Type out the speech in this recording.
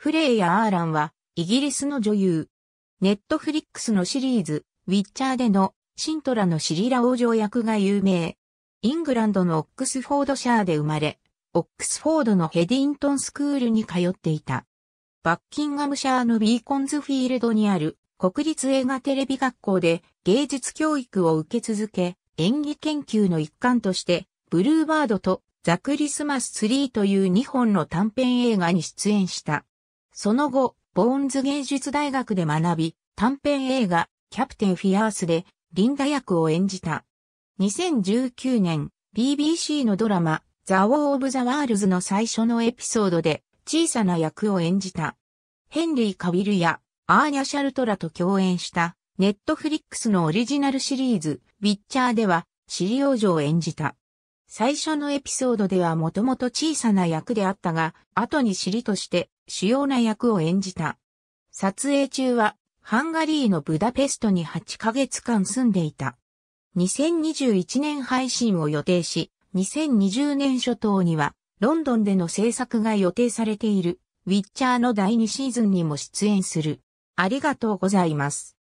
フレイヤ・アーランは、イギリスの女優。ネットフリックスのシリーズ、ウィッチャーでの、シントラのシリラ王女役が有名。イングランドのオックスフォードシャーで生まれ、オックスフォードのヘディントンスクールに通っていた。バッキンガムシャーのビーコンズフィールドにある国立映画テレビ学校で芸術教育を受け続け、演技研究の一環として、ブルーバードとザ・クリスマスツリーという2本の短編映画に出演した。その後、ボーンズ芸術大学で学び、短編映画、キャプテンフィアースで、リンダ役を演じた。2019年、BBC のドラマ、ザ・ウォー・オブ・ザ・ワールズの最初のエピソードで、小さな役を演じた。ヘンリー・カビルや、アーニャ・シャルトラと共演した、ネットフリックスのオリジナルシリーズ、ウィッチャーでは、シリオジョを演じた。最初のエピソードではもともと小さな役であったが、後に尻として主要な役を演じた。撮影中は、ハンガリーのブダペストに8ヶ月間住んでいた。2021年配信を予定し、2020年初頭には、ロンドンでの制作が予定されている、ウィッチャーの第2シーズンにも出演する。ありがとうございます。